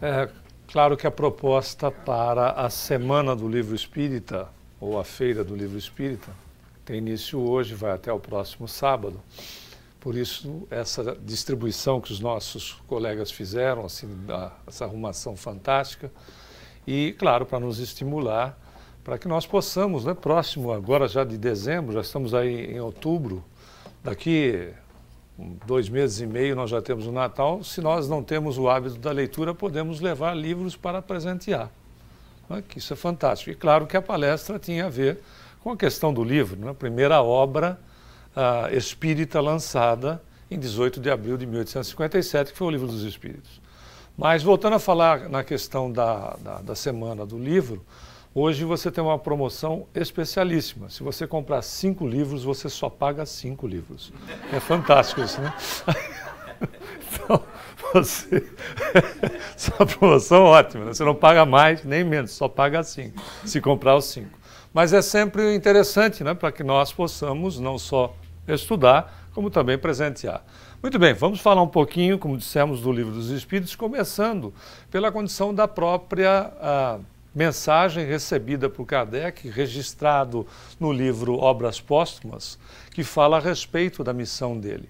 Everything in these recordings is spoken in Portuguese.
É, claro que a proposta para a Semana do Livro Espírita, ou a Feira do Livro Espírita, tem início hoje, vai até o próximo sábado. Por isso, essa distribuição que os nossos colegas fizeram, assim, essa arrumação fantástica, e, claro, para nos estimular, para que nós possamos, né, próximo agora já de dezembro, já estamos aí em outubro, daqui dois meses e meio nós já temos o Natal. Se nós não temos o hábito da leitura, podemos levar livros para presentear. É? Isso é fantástico. E claro que a palestra tinha a ver com a questão do livro, né? a primeira obra uh, espírita lançada em 18 de abril de 1857, que foi o Livro dos Espíritos. Mas voltando a falar na questão da, da, da semana do livro, Hoje você tem uma promoção especialíssima. Se você comprar cinco livros, você só paga cinco livros. É fantástico isso, né? Então, você. Essa é promoção ótima, né? você não paga mais nem menos, só paga cinco, se comprar os cinco. Mas é sempre interessante né? para que nós possamos não só estudar, como também presentear. Muito bem, vamos falar um pouquinho, como dissemos, do Livro dos Espíritos, começando pela condição da própria. Ah, mensagem recebida por Kardec, registrado no livro Obras Póstumas, que fala a respeito da missão dele.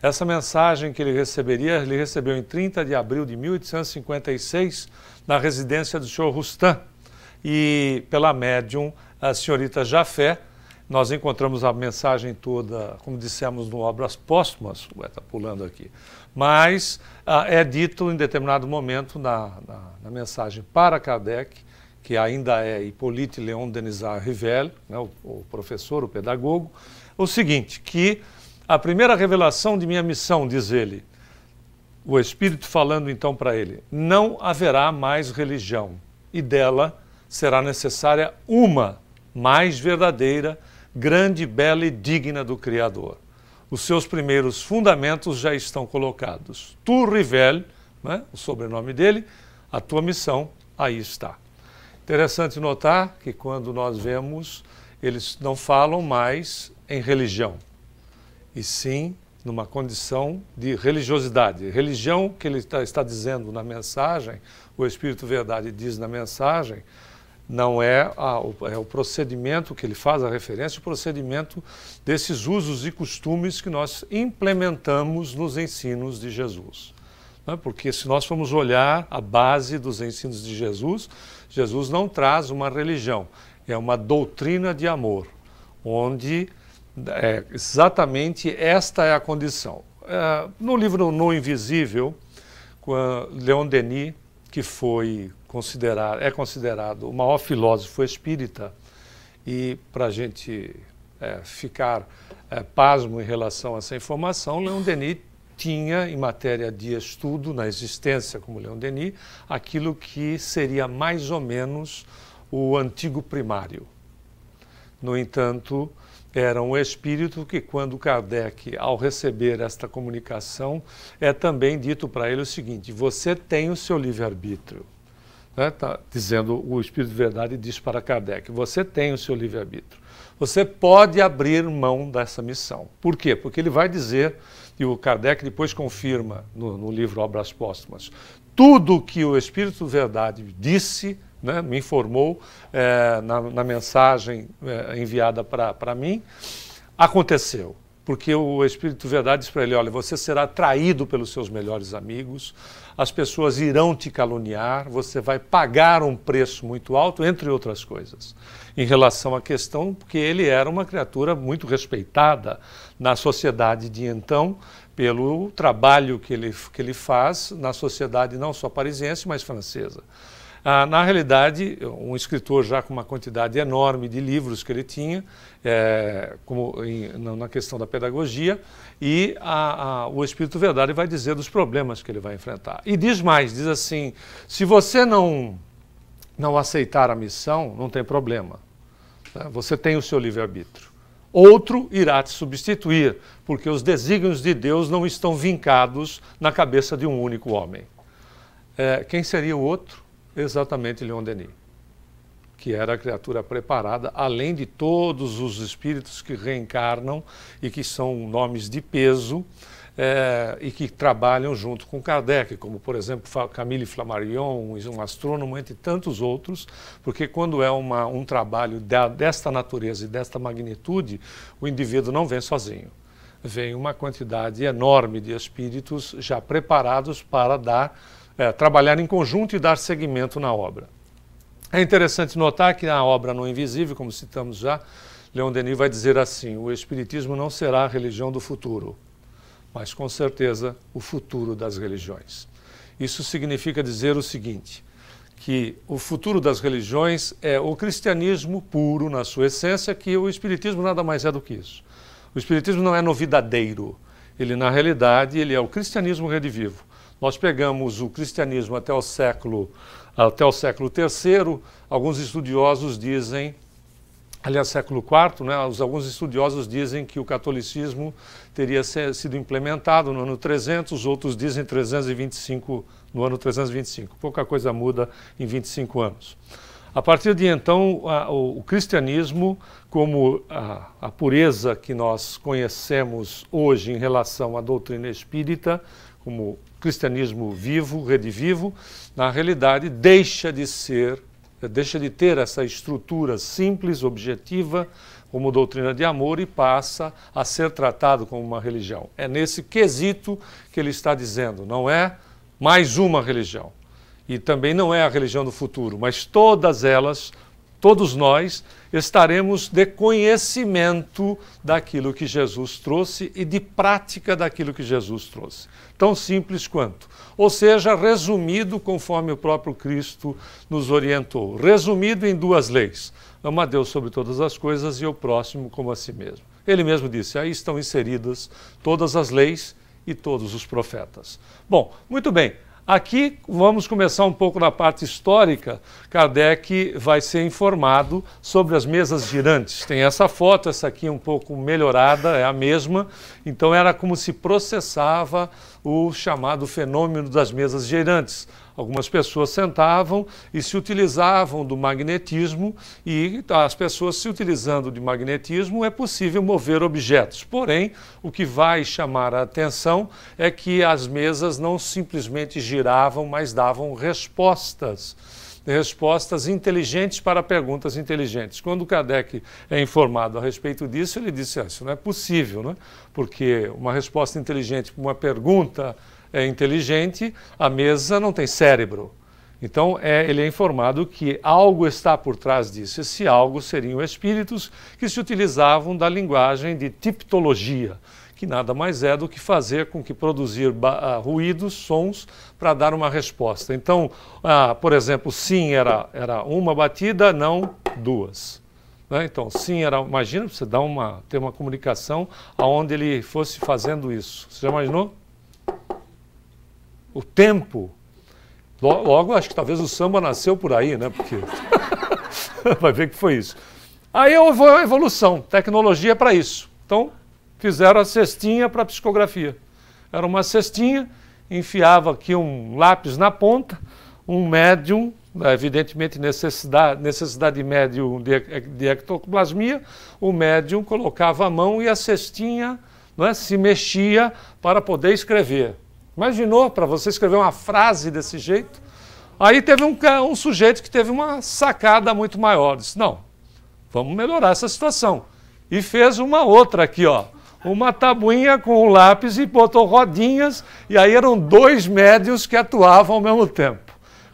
Essa mensagem que ele receberia, ele recebeu em 30 de abril de 1856, na residência do senhor Rustan, e pela médium, a senhorita Jafé, nós encontramos a mensagem toda, como dissemos no Obras Póstumas, está pulando aqui, mas ah, é dito em determinado momento na, na, na mensagem para Kardec que ainda é Hippolyte Leon Denisard Rivelli, né, o, o professor, o pedagogo, o seguinte, que a primeira revelação de minha missão, diz ele, o Espírito falando então para ele, não haverá mais religião e dela será necessária uma mais verdadeira, grande, bela e digna do Criador. Os seus primeiros fundamentos já estão colocados. Tu, Rivel, né, o sobrenome dele, a tua missão aí está. Interessante notar que quando nós vemos, eles não falam mais em religião, e sim numa condição de religiosidade. Religião que ele tá, está dizendo na mensagem, o Espírito Verdade diz na mensagem, não é, a, é, o procedimento que ele faz a referência, o procedimento desses usos e costumes que nós implementamos nos ensinos de Jesus. É? Porque se nós formos olhar a base dos ensinos de Jesus, Jesus não traz uma religião, é uma doutrina de amor, onde é, exatamente esta é a condição. É, no livro No Invisível, Leon Denis, que foi considerado, é considerado o maior filósofo espírita, e para a gente é, ficar é, pasmo em relação a essa informação, Leon Denis tinha, em matéria de estudo, na existência, como Leon Denis, aquilo que seria mais ou menos o antigo primário. No entanto, era um espírito que, quando Kardec, ao receber esta comunicação, é também dito para ele o seguinte: você tem o seu livre-arbítrio. Né? Tá dizendo o Espírito de Verdade diz para Kardec: você tem o seu livre-arbítrio. Você pode abrir mão dessa missão. Por quê? Porque ele vai dizer e o Kardec depois confirma no, no livro Obras Póstumas, tudo o que o Espírito Verdade disse, né, me informou é, na, na, mensagem é, enviada para mim, aconteceu porque o Espírito Verdade diz para ele: olha, você será traído pelos seus melhores amigos, as pessoas irão te caluniar, você vai pagar um preço muito alto, entre outras coisas. Em relação à questão, porque ele era uma criatura muito respeitada na sociedade de então, pelo trabalho que ele, que ele faz na sociedade não só parisiense, mas francesa. Ah, na realidade, um escritor já com uma quantidade enorme de livros que ele tinha, é, como em, na questão da pedagogia, e a, a, o Espírito Verdade vai dizer dos problemas que ele vai enfrentar. E diz mais, diz assim, se você não, não aceitar a missão, não tem problema. Né? Você tem o seu livre-arbítrio. Outro irá te substituir, porque os desígnios de Deus não estão vincados na cabeça de um único homem. É, quem seria o outro? Exatamente Leon Denis, que era a criatura preparada, além de todos os espíritos que reencarnam e que são nomes de peso é, e que trabalham junto com Kardec, como por exemplo Camille Flammarion, um astrônomo, entre tantos outros, porque quando é uma, um trabalho da, desta natureza e desta magnitude, o indivíduo não vem sozinho vem uma quantidade enorme de espíritos já preparados para dar é, trabalhar em conjunto e dar seguimento na obra. É interessante notar que na obra No Invisível, como citamos já, Leon Denis vai dizer assim: o Espiritismo não será a religião do futuro, mas com certeza o futuro das religiões. Isso significa dizer o seguinte: que o futuro das religiões é o cristianismo puro na sua essência, que o Espiritismo nada mais é do que isso. O Espiritismo não é novidadeiro, ele na realidade ele é o cristianismo redivivo. Nós pegamos o cristianismo até o século até o século III, alguns estudiosos dizem, aliás, século IV, né, alguns estudiosos dizem que o catolicismo teria sido implementado no ano 300, outros dizem 325, no ano 325. Pouca coisa muda em 25 anos. A partir de então, o cristianismo, como a pureza que nós conhecemos hoje em relação à doutrina espírita, como cristianismo vivo, redivivo, na realidade deixa de ser, deixa de ter essa estrutura simples, objetiva, como doutrina de amor e passa a ser tratado como uma religião. É nesse quesito que ele está dizendo, não é mais uma religião. E também não é a religião do futuro, mas todas elas todos nós estaremos de conhecimento daquilo que Jesus trouxe e de prática daquilo que Jesus trouxe. Tão simples quanto. Ou seja, resumido conforme o próprio Cristo nos orientou. Resumido em duas leis: ama a Deus sobre todas as coisas e o próximo como a si mesmo. Ele mesmo disse: aí estão inseridas todas as leis e todos os profetas. Bom, muito bem. Aqui vamos começar um pouco na parte histórica. Kardec vai ser informado sobre as mesas girantes. Tem essa foto, essa aqui um pouco melhorada, é a mesma. Então era como se processava o chamado fenômeno das mesas girantes. Algumas pessoas sentavam e se utilizavam do magnetismo, e as pessoas se utilizando de magnetismo é possível mover objetos. Porém, o que vai chamar a atenção é que as mesas não simplesmente giravam, mas davam respostas respostas inteligentes para perguntas inteligentes. Quando Kardec é informado a respeito disso, ele disse: ah, Isso não é possível, né? porque uma resposta inteligente para uma pergunta é inteligente, a mesa não tem cérebro. Então, é, ele é informado que algo está por trás disso. Esse algo seriam espíritos que se utilizavam da linguagem de tiptologia, que nada mais é do que fazer com que produzir ah, ruídos, sons, para dar uma resposta. Então, ah, por exemplo, sim era, era uma batida, não duas. Né? Então, sim era. Imagina você dar uma, ter uma comunicação aonde ele fosse fazendo isso. Você já imaginou? o tempo. Logo, acho que talvez o samba nasceu por aí, né? Porque vai ver que foi isso. Aí houve a evolução, tecnologia para isso. Então, fizeram a cestinha para psicografia. Era uma cestinha, enfiava aqui um lápis na ponta, um médium, né, evidentemente necessidade, necessidade de médium de, de ectoplasmia, o médium colocava a mão e a cestinha não é, se mexia para poder escrever. Imaginou para você escrever uma frase desse jeito? Aí teve um, um sujeito que teve uma sacada muito maior. Disse: não, vamos melhorar essa situação. E fez uma outra aqui, ó. Uma tabuinha com um lápis e botou rodinhas, e aí eram dois médios que atuavam ao mesmo tempo.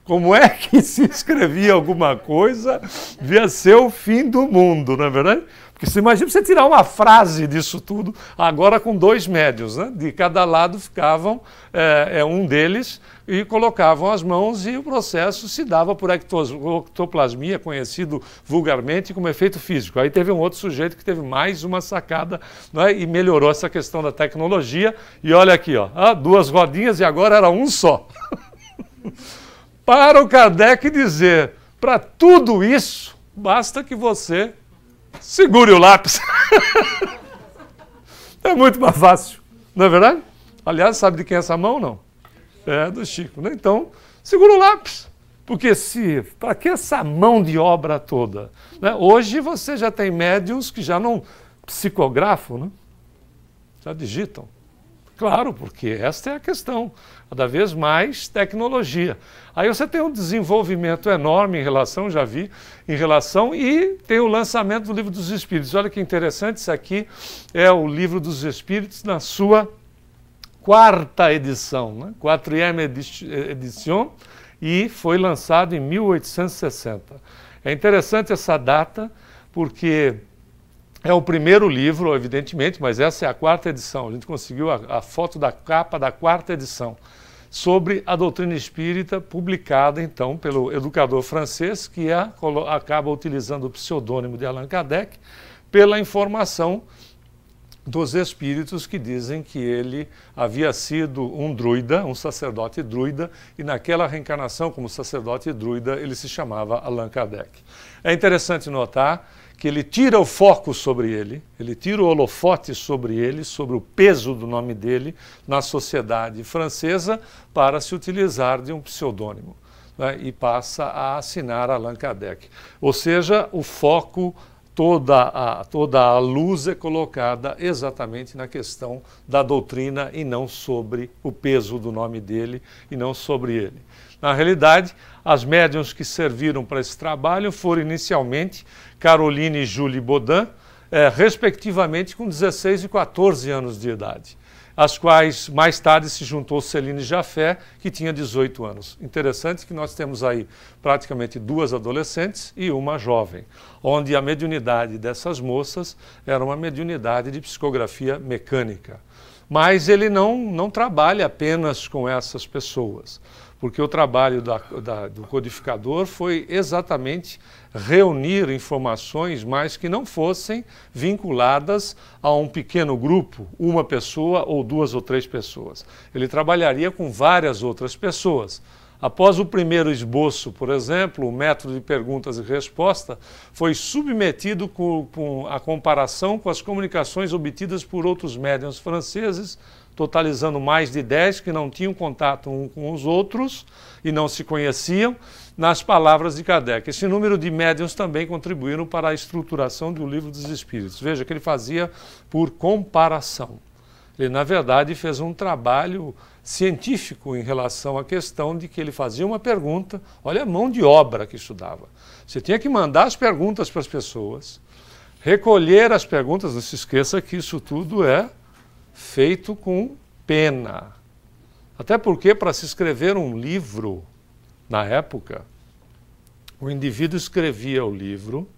Como é que se escrevia alguma coisa, via ser o fim do mundo, não é verdade? Porque você imagina você tirar uma frase disso tudo, agora com dois médios, né? de cada lado ficavam é, um deles e colocavam as mãos e o processo se dava por ectoplasmia, conhecido vulgarmente como efeito físico. Aí teve um outro sujeito que teve mais uma sacada né, e melhorou essa questão da tecnologia. E olha aqui, ó, ah, duas rodinhas e agora era um só. Para o Kardec dizer, para tudo isso, basta que você Segure o lápis. é muito mais fácil, não é verdade? Aliás, sabe de quem é essa mão, não? É do Chico, né? Então, segura o lápis. Porque se, para que essa mão de obra toda? Né? Hoje você já tem médiums que já não psicografam, né? já digitam. Claro, porque esta é a questão. Cada vez mais tecnologia. Aí você tem um desenvolvimento enorme em relação, já vi, em relação, e tem o lançamento do Livro dos Espíritos. Olha que interessante, isso aqui é o Livro dos Espíritos na sua quarta edição, né? quatrième edition, e foi lançado em 1860. É interessante essa data, porque é o primeiro livro, evidentemente, mas essa é a quarta edição. A gente conseguiu a, a foto da capa da quarta edição sobre a doutrina espírita, publicada então pelo educador francês, que é a, acaba utilizando o pseudônimo de Allan Kardec, pela informação dos espíritos que dizem que ele havia sido um druida, um sacerdote druida, e naquela reencarnação como sacerdote druida ele se chamava Allan Kardec. É interessante notar que ele tira o foco sobre ele, ele tira o holofote sobre ele, sobre o peso do nome dele na sociedade francesa, para se utilizar de um pseudônimo né, e passa a assinar Allan Kardec. Ou seja, o foco, toda a, toda a luz é colocada exatamente na questão da doutrina e não sobre o peso do nome dele e não sobre ele. Na realidade, as médiums que serviram para esse trabalho foram inicialmente Caroline e Julie Baudin, eh, respectivamente com 16 e 14 anos de idade, às quais mais tarde se juntou Celine Jaffé, que tinha 18 anos. Interessante que nós temos aí praticamente duas adolescentes e uma jovem, onde a mediunidade dessas moças era uma mediunidade de psicografia mecânica. Mas ele não, não trabalha apenas com essas pessoas porque o trabalho da, da, do codificador foi exatamente reunir informações, mas que não fossem vinculadas a um pequeno grupo, uma pessoa ou duas ou três pessoas. Ele trabalharia com várias outras pessoas. Após o primeiro esboço, por exemplo, o método de perguntas e respostas foi submetido com, com a comparação com as comunicações obtidas por outros médiums franceses totalizando mais de 10 que não tinham contato um com os outros e não se conheciam, nas palavras de Kardec. Esse número de médiuns também contribuíram para a estruturação do Livro dos Espíritos. Veja que ele fazia por comparação. Ele, na verdade, fez um trabalho científico em relação à questão de que ele fazia uma pergunta, olha a mão de obra que estudava. Você tinha que mandar as perguntas para as pessoas, recolher as perguntas, não se esqueça que isso tudo é feito com pena. Até porque, para se escrever um livro, na época, o indivíduo escrevia o livro,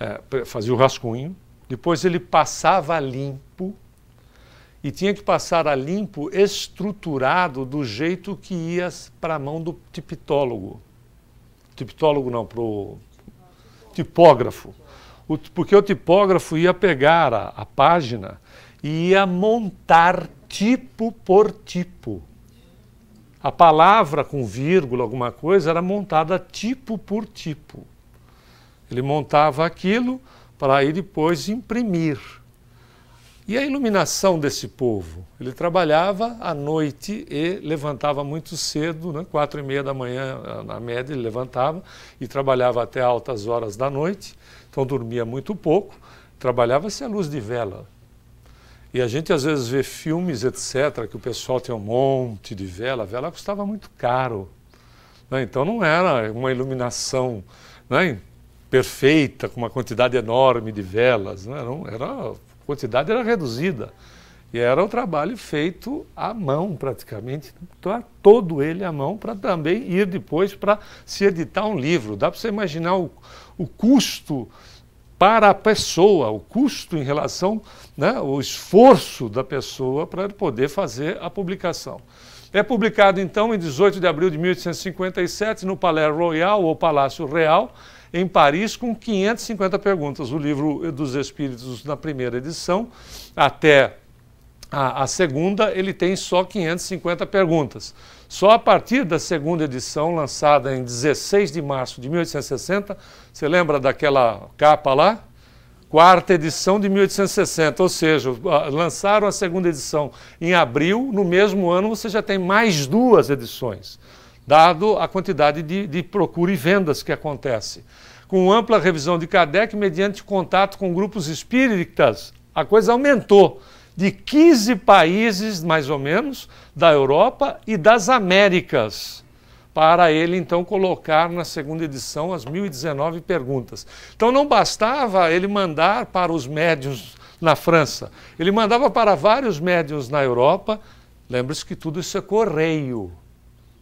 é, fazia o rascunho, depois ele passava a limpo e tinha que passar a limpo estruturado do jeito que ia para a mão do tipólogo, tipólogo não, para o tipógrafo. O, porque o tipógrafo ia pegar a, a página ia montar tipo por tipo. A palavra com vírgula, alguma coisa, era montada tipo por tipo. Ele montava aquilo para aí depois imprimir. E a iluminação desse povo? Ele trabalhava à noite e levantava muito cedo, né? quatro e meia da manhã, na média, ele levantava e trabalhava até altas horas da noite, então dormia muito pouco, trabalhava-se à luz de vela. E a gente às vezes vê filmes, etc., que o pessoal tem um monte de vela. A vela custava muito caro. Né? Então não era uma iluminação né? perfeita, com uma quantidade enorme de velas. Né? Não, era, a quantidade era reduzida. E era o trabalho feito à mão, praticamente, então, todo ele à mão, para também ir depois para se editar um livro. Dá para você imaginar o, o custo para a pessoa, o custo em relação né, ao esforço da pessoa para poder fazer a publicação. É publicado então em 18 de abril de 1857 no Palais Royal ou Palácio Real, em Paris, com 550 perguntas. O livro dos Espíritos, na primeira edição, até a, a segunda, ele tem só 550 perguntas. Só a partir da segunda edição, lançada em 16 de março de 1860, você lembra daquela capa lá? Quarta edição de 1860, ou seja, lançaram a segunda edição em abril, no mesmo ano você já tem mais duas edições, dado a quantidade de, de procura e vendas que acontece. Com ampla revisão de Kardec, mediante contato com grupos espíritas, a coisa aumentou de 15 países, mais ou menos, da Europa e das Américas, para ele então colocar na segunda edição as 1019 perguntas. Então não bastava ele mandar para os médios na França, ele mandava para vários médios na Europa. Lembre-se que tudo isso é correio.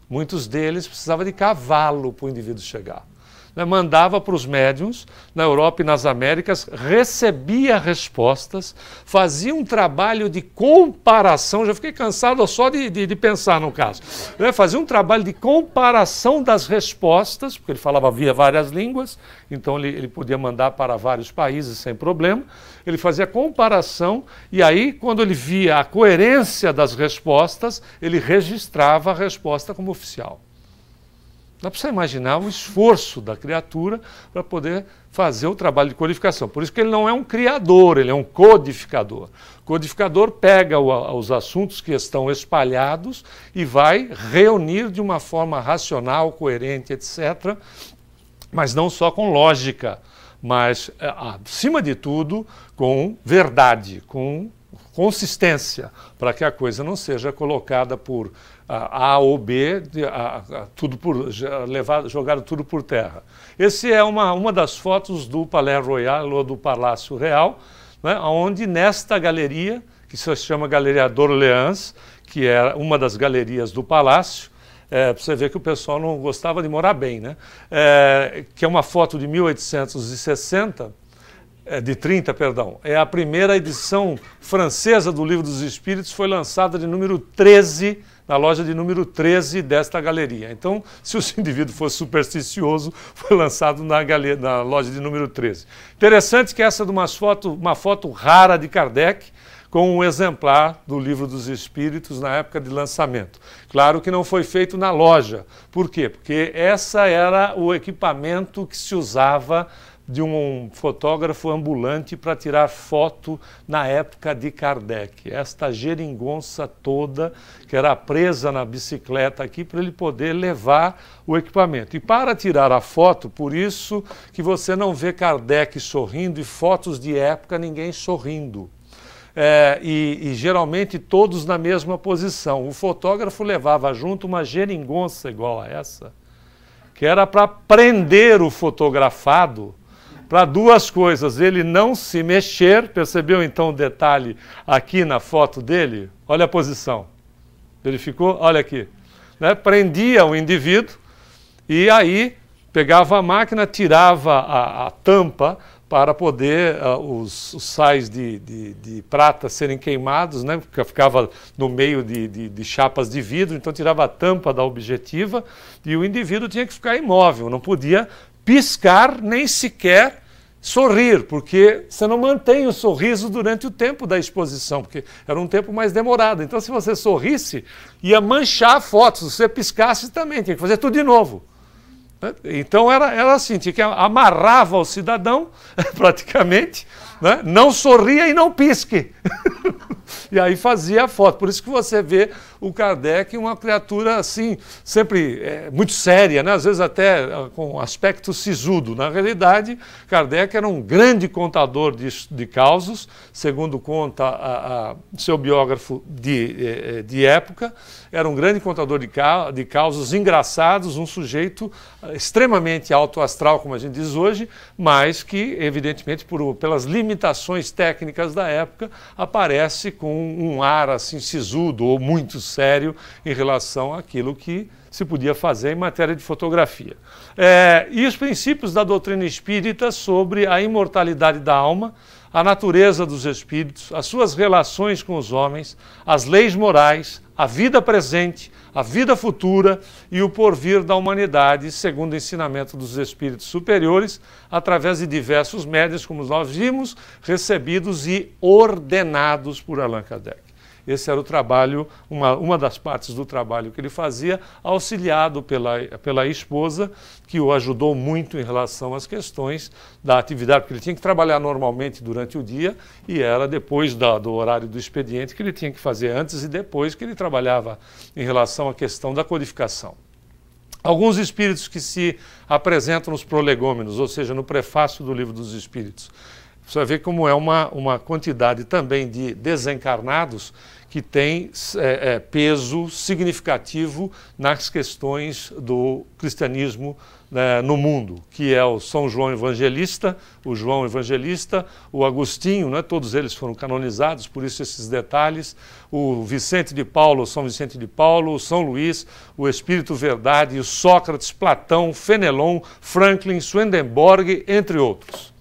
Muitos deles precisavam de cavalo para o indivíduo chegar né, mandava para os médiums na Europa e nas Américas, recebia respostas, fazia um trabalho de comparação. Já fiquei cansado só de, de, de pensar no caso. Né, fazia um trabalho de comparação das respostas, porque ele falava via várias línguas, então ele, ele podia mandar para vários países sem problema. Ele fazia comparação e aí, quando ele via a coerência das respostas, ele registrava a resposta como oficial. Dá para você imaginar o esforço da criatura para poder fazer o trabalho de codificação. Por isso que ele não é um criador, ele é um codificador. O codificador pega o, os assuntos que estão espalhados e vai reunir de uma forma racional, coerente, etc., mas não só com lógica, mas, é, acima de tudo, com verdade, com consistência, para que a coisa não seja colocada por a ou B, tudo por, levado, jogaram tudo por terra. Esse é uma, uma das fotos do Palais Royal ou do Palácio Real, né, onde nesta galeria, que se chama Galeria d'Orléans, que era é uma das galerias do palácio, é, para você ver que o pessoal não gostava de morar bem, né? É, que é uma foto de 1860, é, de 30, perdão. É a primeira edição francesa do Livro dos Espíritos, foi lançada de número 13 na loja de número 13 desta galeria. Então, se o indivíduo fosse supersticioso, foi lançado na, galeria, na loja de número 13. Interessante que essa é uma foto, uma foto rara de Kardec, com um exemplar do Livro dos Espíritos na época de lançamento. Claro que não foi feito na loja. Por quê? Porque essa era o equipamento que se usava de um fotógrafo ambulante para tirar foto na época de Kardec. Esta geringonça toda que era presa na bicicleta aqui para ele poder levar o equipamento. E para tirar a foto, por isso que você não vê Kardec sorrindo e fotos de época ninguém sorrindo. É, e, e, geralmente todos na mesma posição. O fotógrafo levava junto uma geringonça igual a essa, que era para prender o fotografado para duas coisas: ele não se mexer, percebeu então o detalhe aqui na foto dele? Olha a posição. Verificou? Olha aqui. Né? Prendia o indivíduo e aí pegava a máquina, tirava a, a tampa para poder uh, os, os, sais de, de, de, prata serem queimados, né? Porque ficava no meio de, de, chapas de vidro, então tirava a tampa da objetiva e o indivíduo tinha que ficar imóvel, não podia piscar nem sequer sorrir, porque você não mantém o sorriso durante o tempo da exposição, porque era um tempo mais demorado. Então, se você sorrisse, ia manchar a foto. Se você piscasse também, tinha que fazer tudo de novo. Né? Então era, era assim, tinha que amarrava o cidadão, praticamente, né? não sorria e não pisque. e aí fazia a foto. Por isso que você vê o Kardec uma criatura assim, sempre é, muito séria, né? às vezes até ah, com aspecto sisudo. Na realidade, Kardec era um grande contador de, de causos, segundo conta a, a, seu biógrafo de, é, é, de época, era um grande contador de, ca, de causos engraçados, um sujeito ah, extremamente alto astral, como a gente diz hoje, mas que, evidentemente, por, pelas limitações técnicas da época, aparece com um ar assim sisudo ou muito sério em relação àquilo que se podia fazer em matéria de fotografia. É, e os princípios da doutrina espírita sobre a imortalidade da alma, a natureza dos espíritos, as suas relações com os homens, as leis morais, a vida presente, a vida futura e o porvir da humanidade, segundo o ensinamento dos espíritos superiores, através de diversos médios, como nós vimos, recebidos e ordenados por Allan Kardec. Esse era o trabalho, uma, uma das partes do trabalho que ele fazia, auxiliado pela, pela esposa, que o ajudou muito em relação às questões da atividade, porque ele tinha que trabalhar normalmente durante o dia e era depois da, do horário do expediente que ele tinha que fazer antes e depois que ele trabalhava em relação à questão da codificação. Alguns espíritos que se apresentam nos prolegômenos, ou seja, no prefácio do livro dos espíritos. Você vai ver como é uma, uma quantidade também de desencarnados que tem é, é, peso significativo nas questões do cristianismo né, no mundo, que é o São João Evangelista, o João Evangelista, o Agostinho, né, todos eles foram canonizados, por isso esses detalhes, o Vicente de Paulo, o São Vicente de Paulo, o São Luís, o Espírito Verdade, o Sócrates, Platão, Fenelon, Franklin, Swedenborg, entre outros.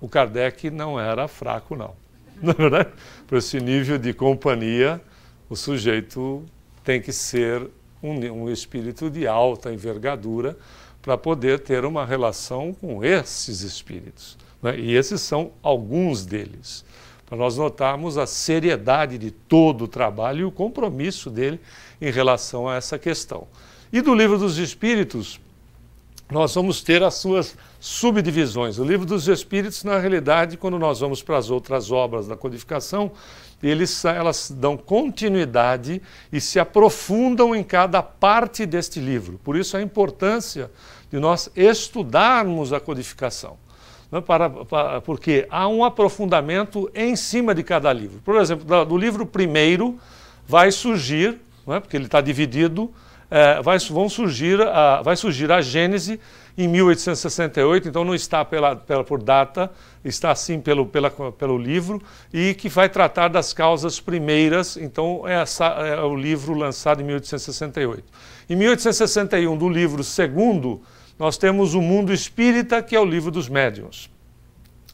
O Kardec não era fraco, não. É verdade? Para esse nível de companhia, o sujeito tem que ser um, um espírito de alta envergadura para poder ter uma relação com esses espíritos. Né? E esses são alguns deles. Para nós notarmos a seriedade de todo o trabalho e o compromisso dele em relação a essa questão. E do Livro dos Espíritos, nós vamos ter as suas subdivisões. O livro dos Espíritos, na realidade, quando nós vamos para as outras obras da codificação, eles, elas dão continuidade e se aprofundam em cada parte deste livro. Por isso a importância de nós estudarmos a codificação. Né, para, para, porque há um aprofundamento em cima de cada livro. Por exemplo, do livro primeiro vai surgir, né, porque ele está dividido, é, vai, vão surgir a, vai surgir a Gênese em 1868, então não está pela, pela, por data, está sim pelo, pela, pelo livro, e que vai tratar das causas primeiras, então essa, é, é o livro lançado em 1868. Em 1861, do livro segundo, nós temos o Mundo Espírita, que é o livro dos médiuns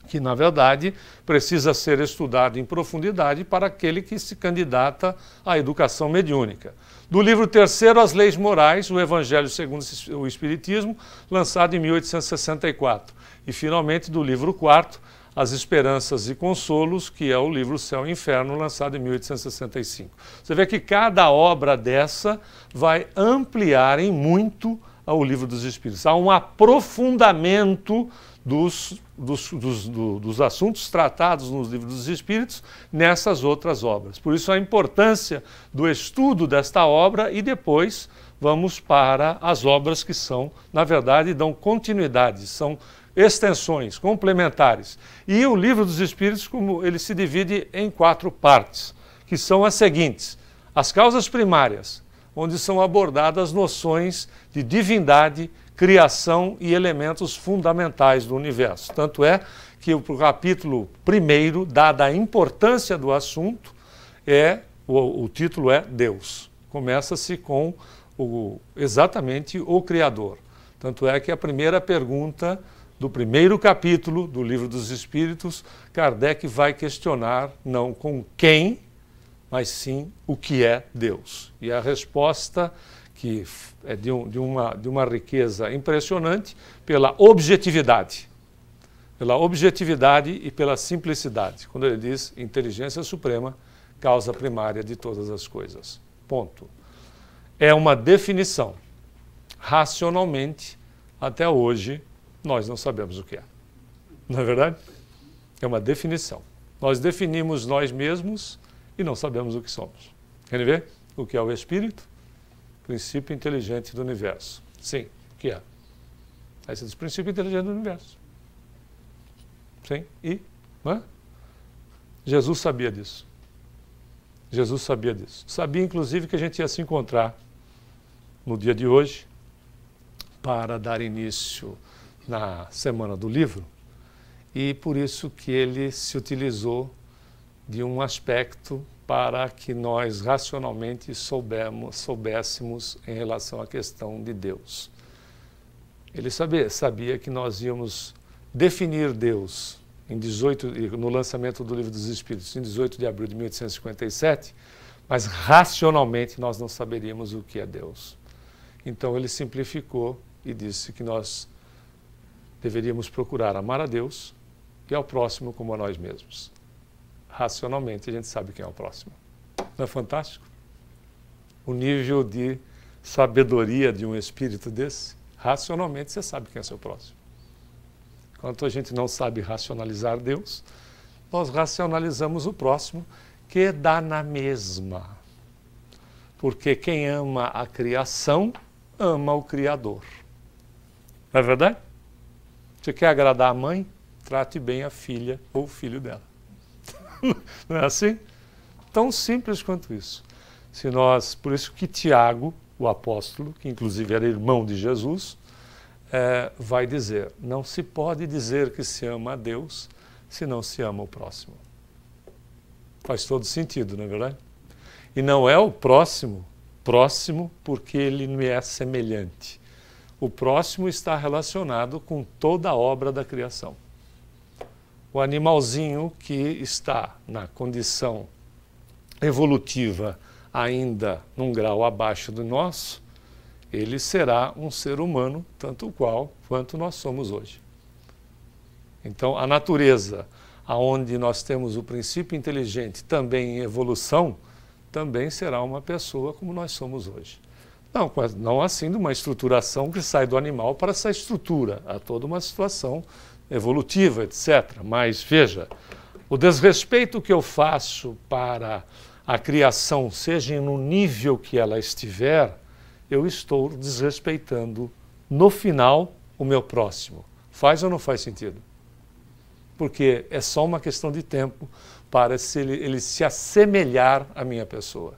que na verdade precisa ser estudado em profundidade para aquele que se candidata à educação mediúnica. Do livro terceiro, As Leis Morais, o Evangelho segundo o Espiritismo, lançado em 1864. E, finalmente, do livro quarto, As Esperanças e Consolos, que é o livro Céu e Inferno, lançado em 1865. Você vê que cada obra dessa vai ampliar em muito o livro dos Espíritos. Há um aprofundamento dos dos, dos, do, dos assuntos tratados nos livros dos Espíritos nessas outras obras. Por isso, a importância do estudo desta obra e depois vamos para as obras que são, na verdade, dão continuidade, são extensões complementares. E o livro dos Espíritos, como ele se divide em quatro partes, que são as seguintes: as causas primárias, onde são abordadas noções de divindade, criação e elementos fundamentais do universo. Tanto é que o capítulo primeiro, dada a importância do assunto, é o, o título é Deus. Começa-se com o, exatamente o Criador. Tanto é que a primeira pergunta do primeiro capítulo do Livro dos Espíritos, Kardec vai questionar não com quem, mas sim o que é Deus. E a resposta que é de, um, de, uma, de uma riqueza impressionante pela objetividade. Pela objetividade e pela simplicidade. Quando ele diz inteligência suprema, causa primária de todas as coisas. Ponto. É uma definição. Racionalmente, até hoje, nós não sabemos o que é. Não é verdade? É uma definição. Nós definimos nós mesmos e não sabemos o que somos. Quer ver o que é o espírito? princípio inteligente do universo. Sim, o que é? Aí você diz, princípio inteligente do universo. Sim, e? É? Jesus sabia disso. Jesus sabia disso. Sabia, inclusive, que a gente ia se encontrar no dia de hoje para dar início na Semana do Livro e por isso que ele se utilizou de um aspecto para que nós racionalmente soubemos, soubéssemos em relação à questão de Deus. Ele sabia, sabia que nós íamos definir Deus em 18, no lançamento do Livro dos Espíritos, em 18 de abril de 1857, mas racionalmente nós não saberíamos o que é Deus. Então ele simplificou e disse que nós deveríamos procurar amar a Deus e ao próximo como a nós mesmos racionalmente, a gente sabe quem é o próximo. Não é fantástico? O nível de sabedoria de um espírito desse, racionalmente você sabe quem é seu próximo. Enquanto a gente não sabe racionalizar Deus, nós racionalizamos o próximo, que dá na mesma. Porque quem ama a criação, ama o Criador. Não é verdade? Você quer agradar a mãe? Trate bem a filha ou o filho dela. Não é assim? Tão simples quanto isso. Se nós, por isso que Tiago, o apóstolo, que inclusive era irmão de Jesus, é, vai dizer: não se pode dizer que se ama a Deus se não se ama o próximo. Faz todo sentido, não é verdade? E não é o próximo, próximo porque ele me é semelhante. O próximo está relacionado com toda a obra da criação o animalzinho que está na condição evolutiva ainda num grau abaixo do nosso, ele será um ser humano tanto qual quanto nós somos hoje. Então, a natureza, aonde nós temos o princípio inteligente também em evolução, também será uma pessoa como nós somos hoje. Não, não assim de uma estruturação que sai do animal para essa estrutura. Há toda uma situação evolutiva, etc. Mas veja, o desrespeito que eu faço para a criação, seja no nível que ela estiver, eu estou desrespeitando no final o meu próximo. Faz ou não faz sentido? Porque é só uma questão de tempo para se ele, ele se assemelhar à minha pessoa.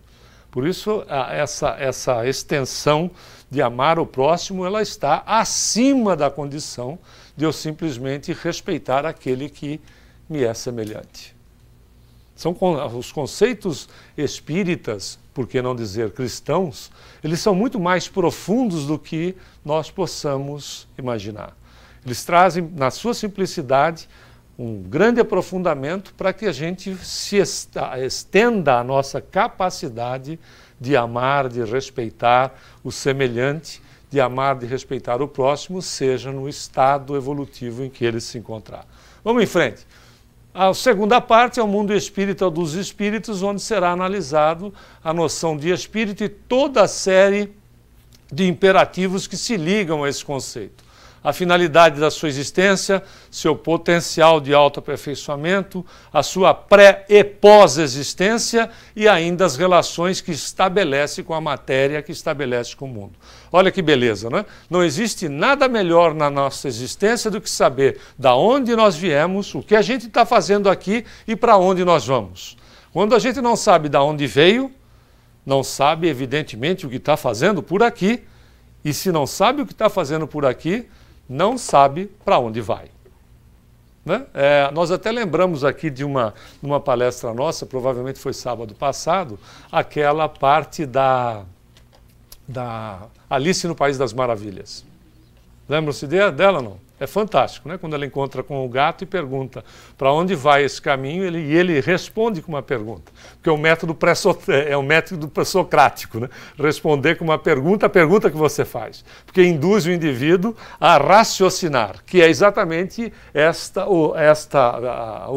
Por isso, a, essa, essa extensão de amar o próximo, ela está acima da condição de eu simplesmente respeitar aquele que me é semelhante. São os conceitos espíritas, por que não dizer cristãos, eles são muito mais profundos do que nós possamos imaginar. Eles trazem, na sua simplicidade, um grande aprofundamento para que a gente se estenda a nossa capacidade de amar, de respeitar o semelhante de amar, de respeitar o próximo, seja no estado evolutivo em que ele se encontrar. Vamos em frente. A segunda parte é o mundo espírita dos espíritos, onde será analisado a noção de espírito e toda a série de imperativos que se ligam a esse conceito a finalidade da sua existência, seu potencial de autoaperfeiçoamento, a sua pré e pós-existência e ainda as relações que estabelece com a matéria, que estabelece com o mundo. Olha que beleza, né? Não existe nada melhor na nossa existência do que saber da onde nós viemos, o que a gente está fazendo aqui e para onde nós vamos. Quando a gente não sabe da onde veio, não sabe, evidentemente, o que está fazendo por aqui. E se não sabe o que está fazendo por aqui, não sabe para onde vai. Né? É, nós até lembramos aqui de uma, uma palestra nossa, provavelmente foi sábado passado, aquela parte da, da Alice no País das Maravilhas. Lembram-se dela não? É fantástico, né? Quando ela encontra com o gato e pergunta para onde vai esse caminho, ele, e ele responde com uma pergunta. Porque é o método pré é o é método socrático, né? Responder com uma pergunta, a pergunta que você faz, porque induz o indivíduo a raciocinar, que é exatamente esta ou esta a,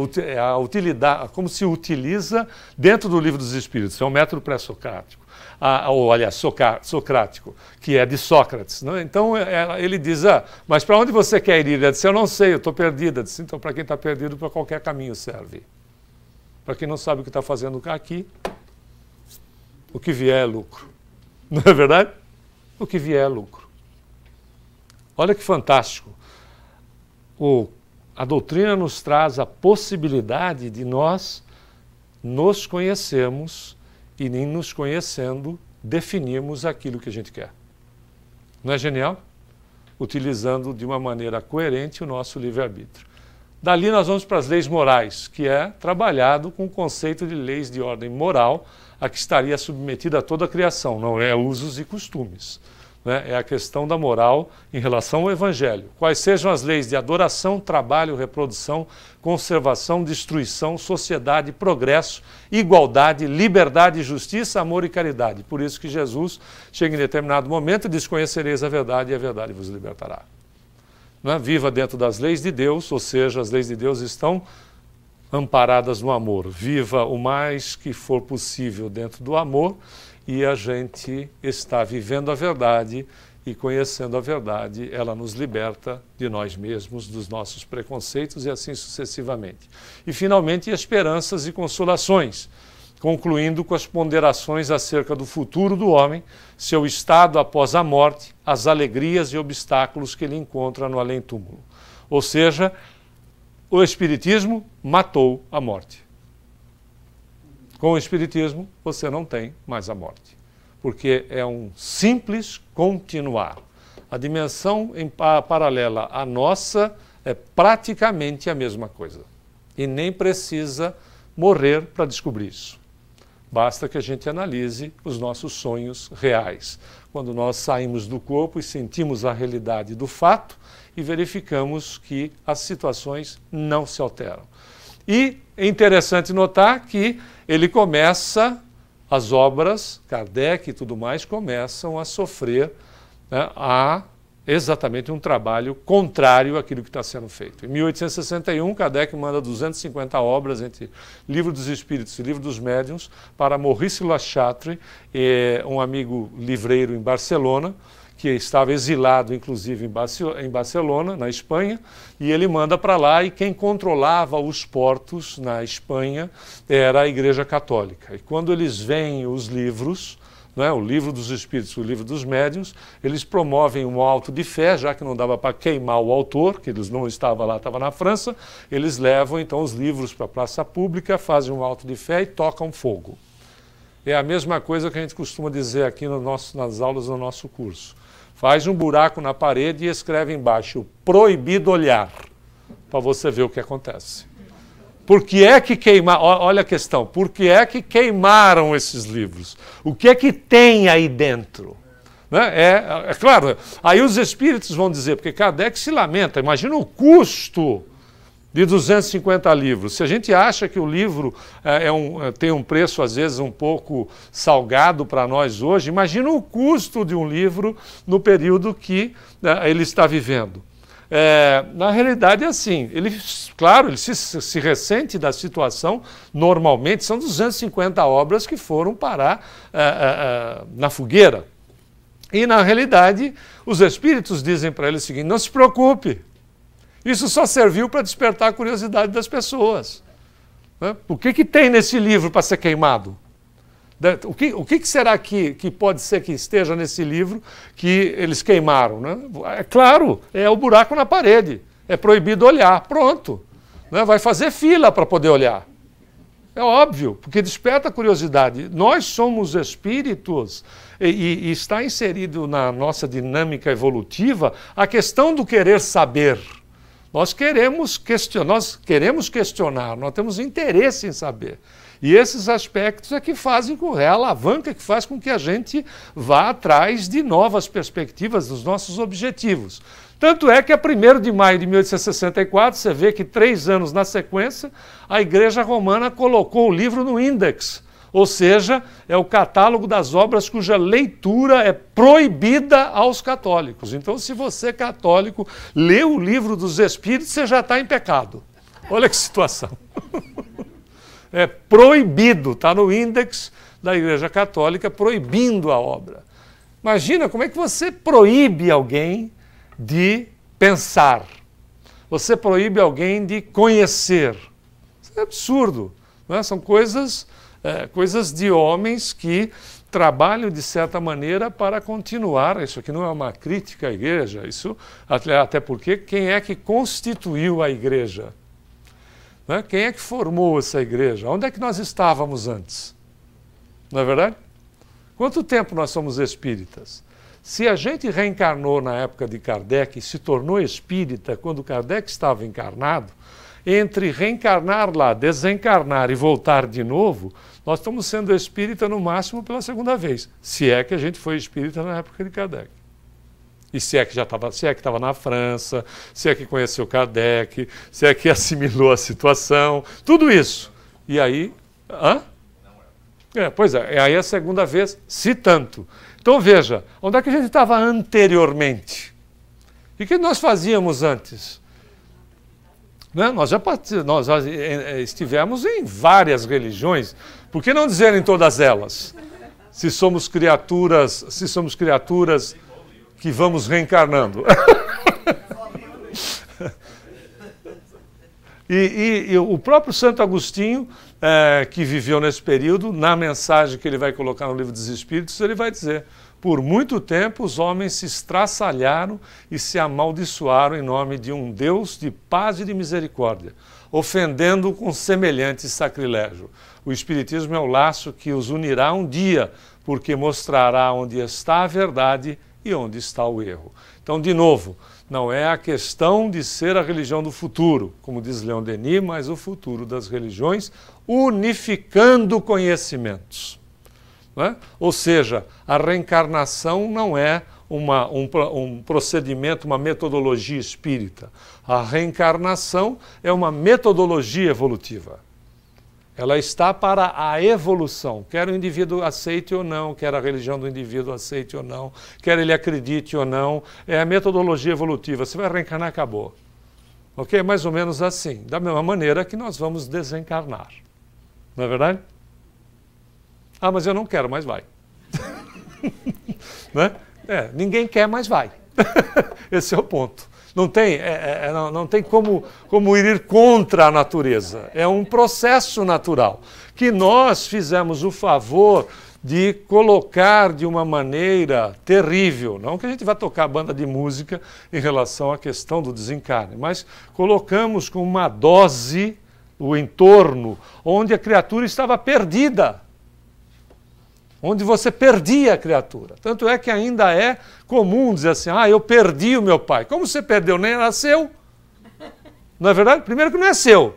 a utilidade, como se utiliza dentro do livro dos Espíritos. É o método pré-socrático a, ou aliás, socar, socrático, que é de Sócrates. Né? Então ela, é, é, ele diz: ah, mas para onde você quer ir? Ele disse: eu não sei, eu estou perdida. Eu disse, então para quem está perdido, para qualquer caminho serve. Para quem não sabe o que está fazendo aqui, o que vier é lucro. Não é verdade? O que vier é lucro. Olha que fantástico. O, a doutrina nos traz a possibilidade de nós nos conhecermos e nem nos conhecendo definimos aquilo que a gente quer. Não é genial? Utilizando de uma maneira coerente o nosso livre-arbítrio. Dali nós vamos para as leis morais, que é trabalhado com o conceito de leis de ordem moral, a que estaria submetida toda a criação, não é usos e costumes né, é a questão da moral em relação ao Evangelho. Quais sejam as leis de adoração, trabalho, reprodução, conservação, destruição, sociedade, progresso, igualdade, liberdade, justiça, amor e caridade. Por isso que Jesus chega em determinado momento e diz: Conhecereis a verdade e a verdade vos libertará. Né? Viva dentro das leis de Deus, ou seja, as leis de Deus estão amparadas no amor. Viva o mais que for possível dentro do amor e a gente está vivendo a verdade e conhecendo a verdade, ela nos liberta de nós mesmos, dos nossos preconceitos e assim sucessivamente. E finalmente, esperanças e consolações, concluindo com as ponderações acerca do futuro do homem, seu estado após a morte, as alegrias e obstáculos que ele encontra no além-túmulo. Ou seja, o Espiritismo matou a morte. Com o Espiritismo, você não tem mais a morte, porque é um simples continuar. A dimensão em, paralela à nossa é praticamente a mesma coisa. E nem precisa morrer para descobrir isso. Basta que a gente analise os nossos sonhos reais. Quando nós saímos do corpo e sentimos a realidade do fato e verificamos que as situações não se alteram. E é interessante notar que ele começa, as obras, Kardec e tudo mais, começam a sofrer né, a exatamente um trabalho contrário àquilo que está sendo feito. Em 1861, Kardec manda 250 obras entre Livro dos Espíritos e Livro dos Médiuns para Maurice Lachatre, eh, um amigo livreiro em Barcelona, que estava exilado, inclusive, em Barcelona, na Espanha, e ele manda para lá, e quem controlava os portos na Espanha era a Igreja Católica. E quando eles veem os livros, é? o livro dos espíritos, o livro dos médiuns, eles promovem um alto de fé, já que não dava para queimar o autor, que eles não estava lá, estava na França, eles levam então os livros para a praça pública, fazem um alto de fé e tocam fogo. É a mesma coisa que a gente costuma dizer aqui no nosso, nas aulas do nosso curso faz um buraco na parede e escreve embaixo: proibido olhar, para você ver o que acontece. Por que é que queimaram? Olha a questão: por que é que queimaram esses livros? O que é que tem aí dentro? Né? É, é, é claro, aí os espíritos vão dizer, porque Kardec se lamenta, imagina o custo de 250 livros. Se a gente acha que o livro eh, é um, eh, tem um preço, às vezes, um pouco salgado para nós hoje, imagina o custo de um livro no período que né, ele está vivendo. É, na realidade é assim, ele, claro, ele se, se, ressente da situação, normalmente são 250 obras que foram parar na fogueira. E na realidade, os espíritos dizem para ele o seguinte: não se preocupe, isso só serviu para despertar a curiosidade das pessoas. Né? O que, que tem nesse livro para ser queimado? Né? O que, o que será que, que, pode ser que esteja nesse livro que eles queimaram? Né? É claro, é o buraco na parede. É proibido olhar. Pronto. Né? Vai fazer fila para poder olhar. É óbvio, porque desperta a curiosidade. Nós somos espíritos e, e, e está inserido na nossa dinâmica evolutiva a questão do querer saber. Nós queremos, questionar, nós queremos questionar, nós temos interesse em saber. E esses aspectos é que fazem com é a alavanca que faz com que a gente vá atrás de novas perspectivas dos nossos objetivos. Tanto é que a 1 de maio de 1864, você vê que três anos na sequência, a Igreja Romana colocou o livro no índex ou seja, é o catálogo das obras cuja leitura é proibida aos católicos. Então, se você, é católico, lê o livro dos Espíritos, você já está em pecado. Olha que situação. É proibido, está no índex da Igreja Católica proibindo a obra. Imagina como é que você proíbe alguém de pensar. Você proíbe alguém de conhecer. Isso é absurdo. Não é? São coisas é, coisas de homens que trabalham de certa maneira para continuar. Isso aqui não é uma crítica à igreja, isso até porque quem é que constituiu a igreja? Né? Quem é que formou essa igreja? Onde é que nós estávamos antes? Não é verdade? Quanto tempo nós somos espíritas? Se a gente reencarnou na época de Kardec e se tornou espírita quando Kardec estava encarnado, entre reencarnar lá, desencarnar e voltar de novo, nós estamos sendo espírita no máximo pela segunda vez, se é que a gente foi espírita na época de Kardec. E se é que já estava, se é que estava na França, se é que conheceu Kardec, se é que assimilou a situação, tudo isso. E aí, hã? É, pois é, aí é a segunda vez, se tanto. Então veja, onde é que a gente estava anteriormente? E o que nós fazíamos antes? Né? Nós, já nós já eh, eh, estivemos em várias religiões, por que não dizer em todas elas? Se somos criaturas, se somos criaturas que vamos reencarnando. e, e, e, o próprio Santo Agostinho, é, que viveu nesse período, na mensagem que ele vai colocar no livro dos Espíritos, ele vai dizer: por muito tempo os homens se estraçalharam e se amaldiçoaram em nome de um Deus de paz e de misericórdia, ofendendo com semelhante sacrilégio. O Espiritismo é o laço que os unirá um dia, porque mostrará onde está a verdade e onde está o erro. Então, de novo, não é a questão de ser a religião do futuro, como diz Leon Denis, mas o futuro das religiões, unificando conhecimentos. Ou seja, a reencarnação não é uma, um, um, procedimento, uma metodologia espírita. A reencarnação é uma metodologia evolutiva. Ela está para a evolução, quer o indivíduo aceite ou não, quer a religião do indivíduo aceite ou não, quer ele acredite ou não, é a metodologia evolutiva. Você vai reencarnar, acabou. Ok? Mais ou menos assim, da mesma maneira que nós vamos desencarnar. Não é verdade? Ah, mas eu não quero, mas vai. né? é, ninguém quer, mas vai. Esse é o ponto. Não tem, é, é, é, não, não, tem como, como ir contra a natureza. É um processo natural que nós fizemos o favor de colocar de uma maneira terrível. Não que a gente vá tocar banda de música em relação à questão do desencarne, mas colocamos com uma dose o entorno onde a criatura estava perdida onde você perdia a criatura. Tanto é que ainda é comum dizer assim: ah, eu perdi o meu pai. Como você perdeu, nem era seu. Não é verdade? Primeiro que não é seu.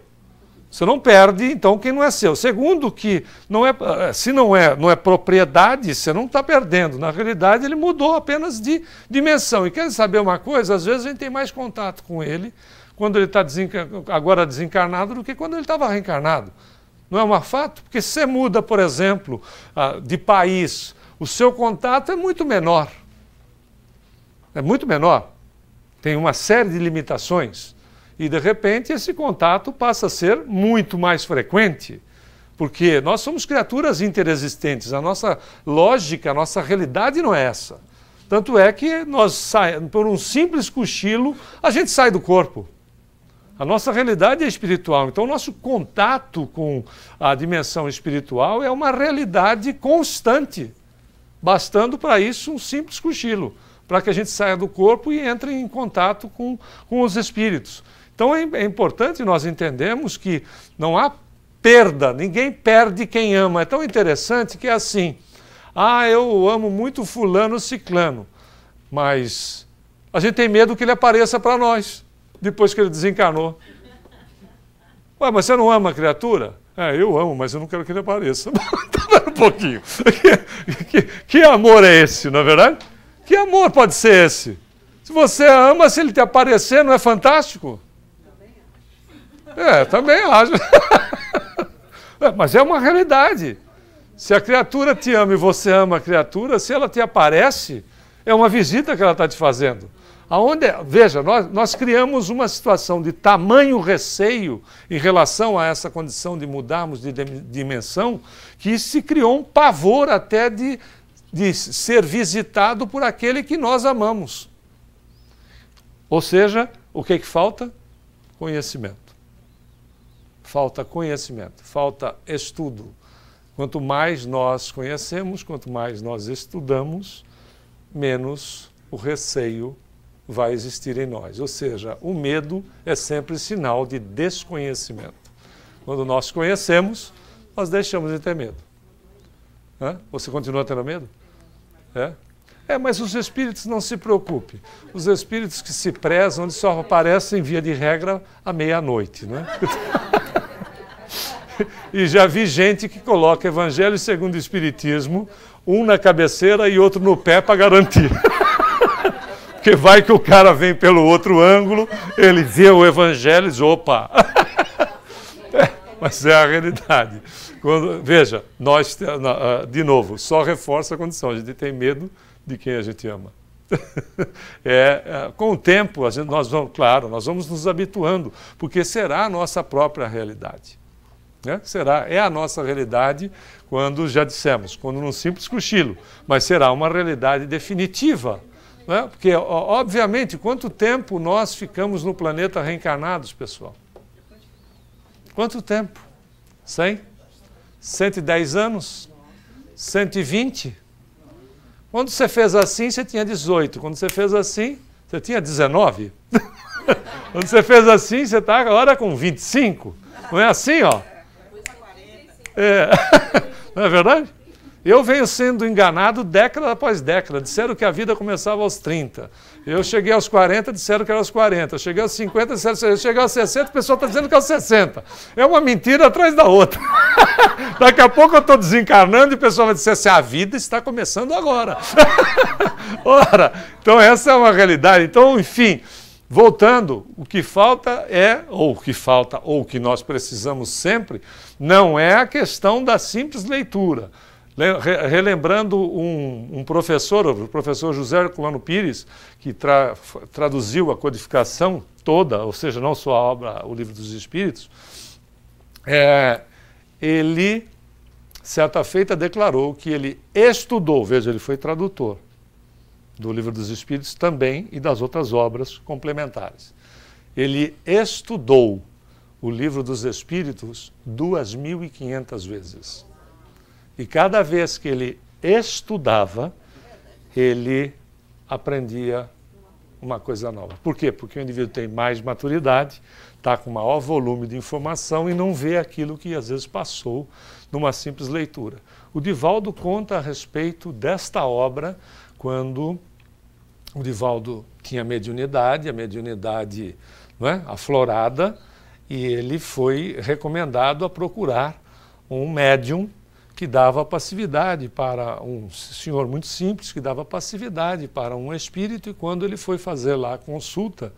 Você não perde, então, quem não é seu. Segundo, que não é, eh, se não é, não é propriedade, você não está perdendo. Na realidade, ele mudou apenas de dimensão. E quer saber uma coisa? Às vezes a gente tem mais contato com ele quando ele está desenca agora desencarnado do que quando ele estava reencarnado. Não é um fato? Porque se você muda, por exemplo, ah, de país, o seu contato é muito menor. É muito menor. Tem uma série de limitações. E, de repente, esse contato passa a ser muito mais frequente porque nós somos criaturas interexistentes, a nossa lógica, a nossa realidade não é essa. Tanto é que nós, por um simples cochilo, a gente sai do corpo. A nossa realidade é espiritual, então o nosso contato com a dimensão espiritual é uma realidade constante, bastando para isso um simples cochilo, para que a gente saia do corpo e entre em contato com, com os espíritos. Então é, é importante nós entendermos que não há perda, ninguém perde quem ama. É tão interessante que é assim: ah, eu amo muito Fulano Ciclano, mas a gente tem medo que ele apareça para nós depois que ele desencarnou. Ué, mas você não ama a criatura? É, eu amo, mas eu não quero que ele apareça. Então, um pouquinho. Que, que, que, amor é esse, não é verdade? Que amor pode ser esse? Se você ama, se ele te aparecer, não é fantástico? É, também acho. é, mas é uma realidade. Se a criatura te ama e você ama a criatura, se ela te aparece, é uma visita que ela está te fazendo. Aonde, é? veja, nós, nós criamos uma situação de tamanho receio em relação a essa condição de mudarmos de dimensão, que se criou um pavor até de, de ser visitado por aquele que nós amamos. Ou seja, o que, é que falta? Conhecimento. Falta conhecimento, falta estudo. Quanto mais nós conhecemos, quanto mais nós estudamos, menos o receio vai existir em nós. Ou seja, o medo é sempre sinal de desconhecimento. Quando nós conhecemos, nós deixamos de ter medo. Hã? Você continua tendo medo? É? é, mas os espíritos não se preocupe. Os espíritos que se prezam, eles só aparecem, via de regra, à meia-noite. Né? e já vi gente que coloca Evangelho segundo o Espiritismo, um na cabeceira e outro no pé para garantir. Porque vai que o cara vem pelo outro ângulo, ele vê o evangelho e diz, opa! É, mas é a realidade. Quando, veja, nós, ah, de novo, só reforça a condição, a gente tem medo de quem a gente ama. É, é, com o tempo, gente, nós vamos, claro, nós vamos nos habituando, porque será a nossa própria realidade. Né? Será, é a nossa realidade quando já dissemos, quando num simples cochilo, mas será uma realidade definitiva né? Porque, obviamente, quanto tempo nós ficamos no planeta reencarnados, pessoal? Quanto tempo? 100? 110 anos? 120? Quando você fez assim, você tinha 18. Quando você fez assim, você tinha 19. Quando você fez assim, você está agora com 25. Não é assim, ó? É. Não é verdade? Eu venho sendo enganado década após década. Disseram que a vida começava aos 30. Eu cheguei aos 40, disseram que era aos 40. Eu cheguei aos 50, disseram que cheguei aos 60, o pessoal está dizendo que é aos 60. É uma mentira atrás da outra. Daqui a pouco eu estou desencarnando e o pessoal vai dizer assim: a vida está começando agora. Ora, então essa é uma realidade. Então, enfim. Voltando, o que falta é, ou o que falta, ou o que nós precisamos sempre, não é a questão da simples leitura Relembrando um, um, professor, o professor José Herculano Pires, que tra, traduziu a codificação toda, ou seja, não só a obra O Livro dos Espíritos, é, ele, certa feita, declarou que ele estudou, veja, ele foi tradutor do Livro dos Espíritos também e das outras obras complementares. Ele estudou o Livro dos Espíritos 2.500 vezes. E cada vez que ele estudava, ele aprendia uma coisa nova. Por quê? Porque o indivíduo tem mais maturidade, está com maior volume de informação e não vê aquilo que às vezes passou numa simples leitura. O Divaldo conta a respeito desta obra quando o Divaldo tinha mediunidade, a mediunidade não é, aflorada, e ele foi recomendado a procurar um médium que dava passividade para um senhor muito simples, que dava passividade para um espírito, e quando ele foi fazer lá a consulta,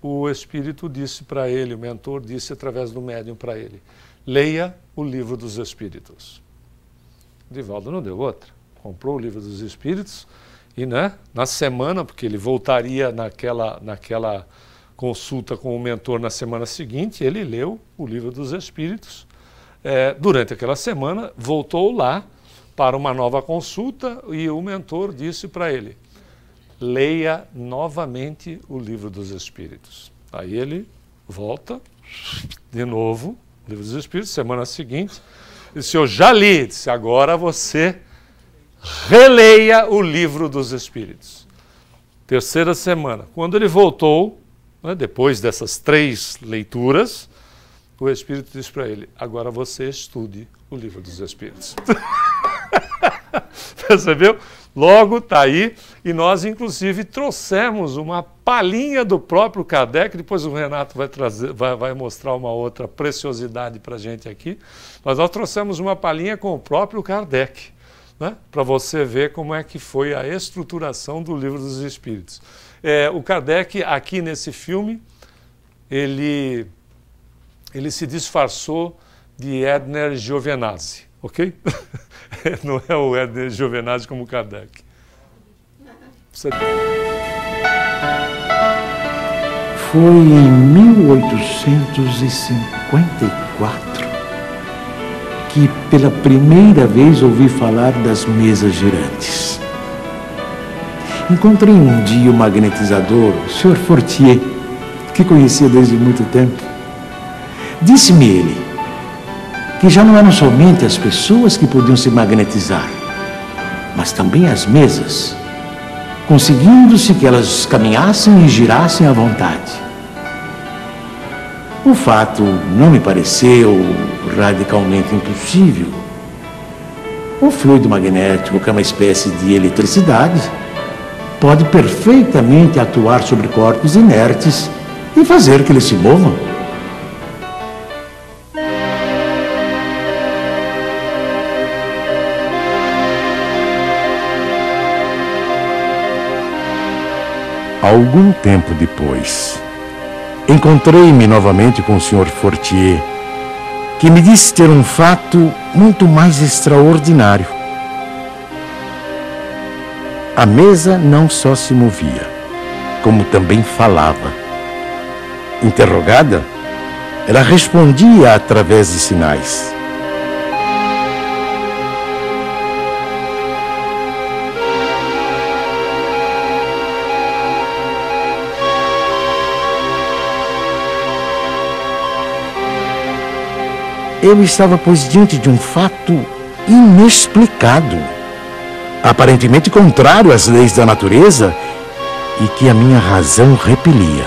o espírito disse para ele, o mentor disse através do médium para ele: leia o livro dos espíritos. Divaldo não deu outra. Comprou o livro dos espíritos e, né, na semana, porque ele voltaria naquela, naquela consulta com o mentor na semana seguinte, ele leu o livro dos espíritos é, durante aquela semana, voltou lá para uma nova consulta e o mentor disse para ele: leia novamente o livro dos Espíritos. Aí ele volta de novo, livro dos Espíritos, semana seguinte. Disse: Eu já li. Disse: Agora você releia o livro dos Espíritos. Terceira semana. Quando ele voltou, né, depois dessas três leituras, o Espírito diz para ele: agora você estude o livro dos Espíritos. Percebeu? Logo está aí, e nós inclusive trouxemos uma palhinha do próprio Kardec, depois o Renato vai, trazer, vai, vai mostrar uma outra preciosidade para a gente aqui, mas nós trouxemos uma palhinha com o próprio Kardec, né? para você ver como é que foi a estruturação do Livro dos Espíritos. É, o Kardec, aqui nesse filme, ele ele se disfarçou de Edner Giovenazzi, ok? Não é o Edner Giovenazzi como Kardec. Você... Foi em 1854 que pela primeira vez ouvi falar das mesas girantes. Encontrei um dia o magnetizador, o Sr. Fortier, que conhecia desde muito tempo. Disse-me ele que já não eram somente as pessoas que podiam se magnetizar, mas também as mesas, conseguindo-se que elas caminhassem e girassem à vontade. O fato não me pareceu radicalmente impossível. O fluido magnético, que é uma espécie de eletricidade, pode perfeitamente atuar sobre corpos inertes e fazer que eles se movam. algum tempo depois. Encontrei-me novamente com o Sr. Fortier, que me disse ter um fato muito mais extraordinário. A mesa não só se movia, como também falava. Interrogada, ela respondia através de sinais. Eu estava, pois, diante de um fato inexplicado, aparentemente contrário às leis da natureza e que a minha razão repelia.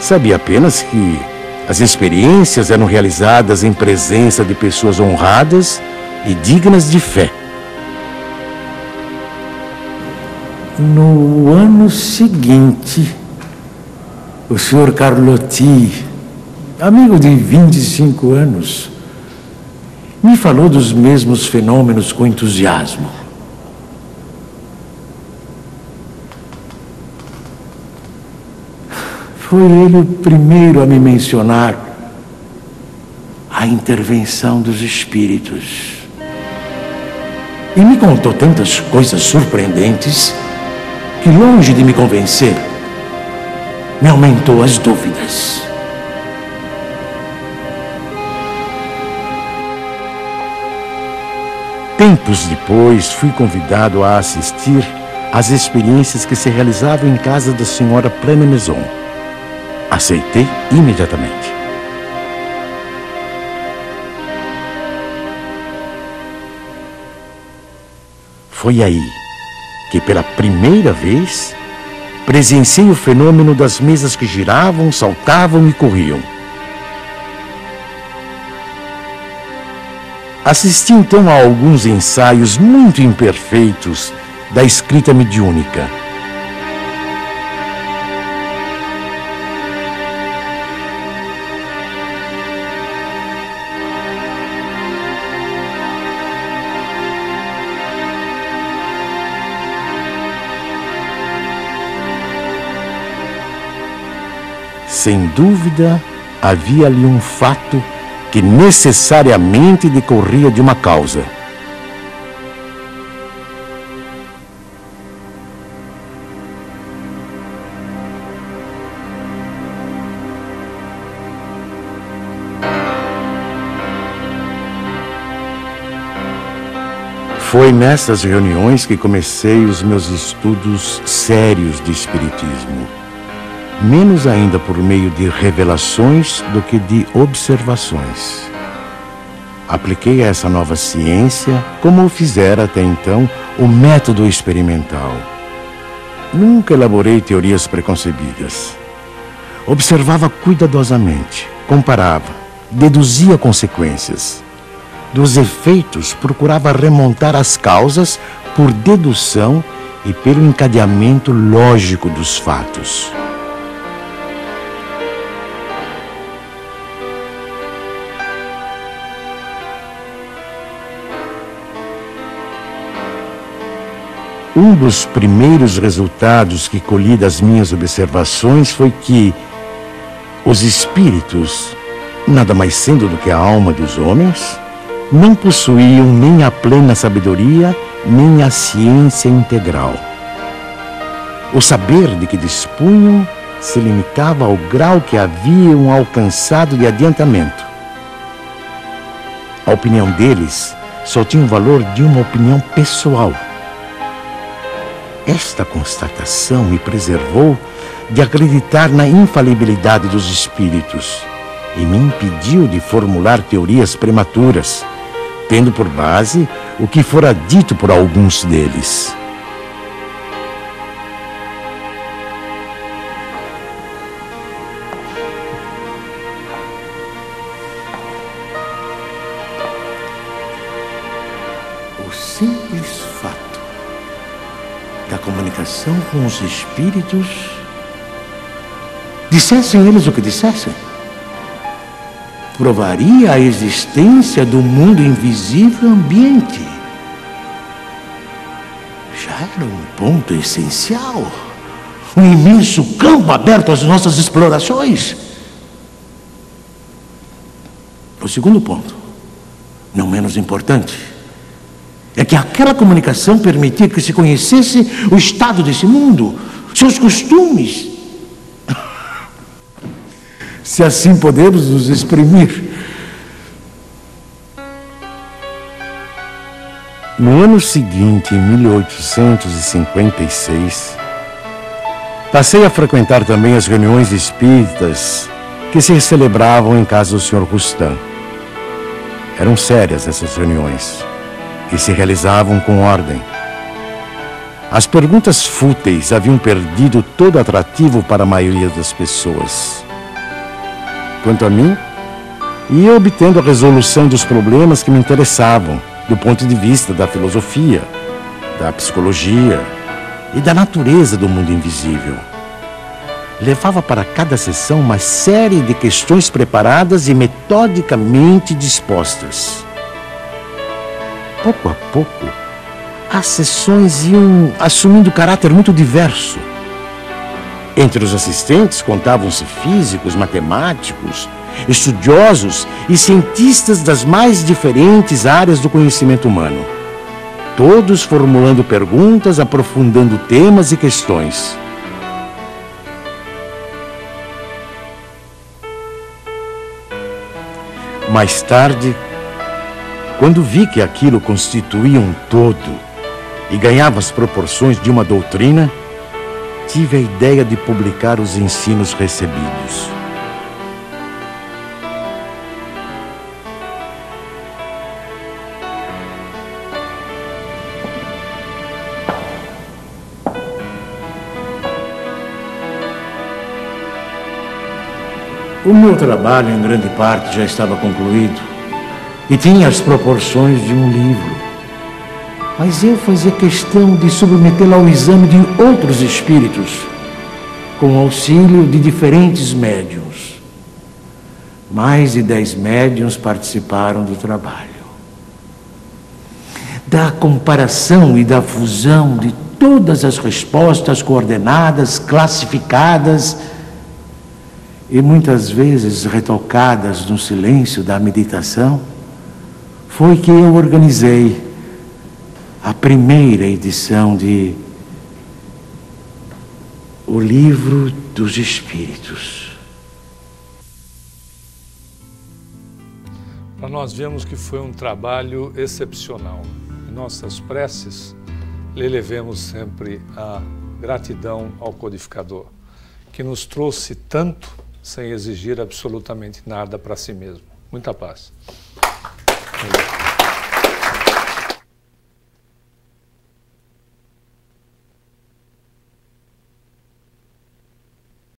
Sabia apenas que as experiências eram realizadas em presença de pessoas honradas e dignas de fé. No ano seguinte, o senhor Carlotti amigo de 25 anos, me falou dos mesmos fenômenos com entusiasmo. Foi ele o primeiro a me mencionar a intervenção dos espíritos. E me contou tantas coisas surpreendentes que, longe de me convencer, me aumentou as dúvidas. Tempos depois, fui convidado a assistir às experiências que se realizavam em casa da senhora Plena Maison. Aceitei imediatamente. Foi aí que, pela primeira vez, presenciei o fenômeno das mesas que giravam, saltavam e corriam. Assisti então a alguns ensaios muito imperfeitos da escrita mediúnica. Sem dúvida, havia ali um fato que necessariamente decorria de uma causa. Foi nessas reuniões que comecei os meus estudos sérios de Espiritismo menos ainda por meio de revelações do que de observações. Apliquei a essa nova ciência, como o fizera até então, o método experimental. Nunca elaborei teorias preconcebidas. Observava cuidadosamente, comparava, deduzia consequências. Dos efeitos, procurava remontar as causas por dedução e pelo encadeamento lógico dos fatos. Um dos primeiros resultados que colhi das minhas observações foi que os espíritos, nada mais sendo do que a alma dos homens, não possuíam nem a plena sabedoria, nem a ciência integral. O saber de que dispunham se limitava ao grau que haviam alcançado de adiantamento. A opinião deles só tinha o valor de uma opinião pessoal esta constatação me preservou de acreditar na infalibilidade dos espíritos e me impediu de formular teorias prematuras, tendo por base o que fora dito por alguns deles. comunicação com os espíritos, dissessem eles o que dissessem, provaria a existência do mundo invisível ambiente. Já era um ponto essencial, um imenso campo aberto às nossas explorações. O segundo ponto, não menos importante, é que aquela comunicação permitia que se conhecesse o estado desse mundo, seus costumes. se assim podemos nos exprimir. No ano seguinte, em 1856, passei a frequentar também as reuniões espíritas que se celebravam em casa do Sr. Rustam. Eram sérias essas reuniões que se realizavam com ordem. As perguntas fúteis haviam perdido todo atrativo para a maioria das pessoas. Quanto a mim, ia obtendo a resolução dos problemas que me interessavam, do ponto de vista da filosofia, da psicologia e da natureza do mundo invisível. Levava para cada sessão uma série de questões preparadas e metodicamente dispostas pouco a pouco, as sessões iam assumindo caráter muito diverso. Entre os assistentes contavam-se físicos, matemáticos, estudiosos e cientistas das mais diferentes áreas do conhecimento humano. Todos formulando perguntas, aprofundando temas e questões. Mais tarde, quando vi que aquilo constituía um todo e ganhava as proporções de uma doutrina, tive a ideia de publicar os ensinos recebidos. O meu trabalho, em grande parte, já estava concluído e tinha as proporções de um livro. Mas eu fazia questão de submetê-la ao exame de outros espíritos, com auxílio de diferentes médiums. Mais de dez médiums participaram do trabalho. Da comparação e da fusão de todas as respostas coordenadas, classificadas e muitas vezes retocadas no silêncio da meditação, foi que eu organizei a primeira edição de O Livro dos Espíritos. Para nós vemos que foi um trabalho excepcional. Em nossas preces, lhe levemos sempre a gratidão ao codificador, que nos trouxe tanto sem exigir absolutamente nada para si mesmo. Muita paz. Thank you.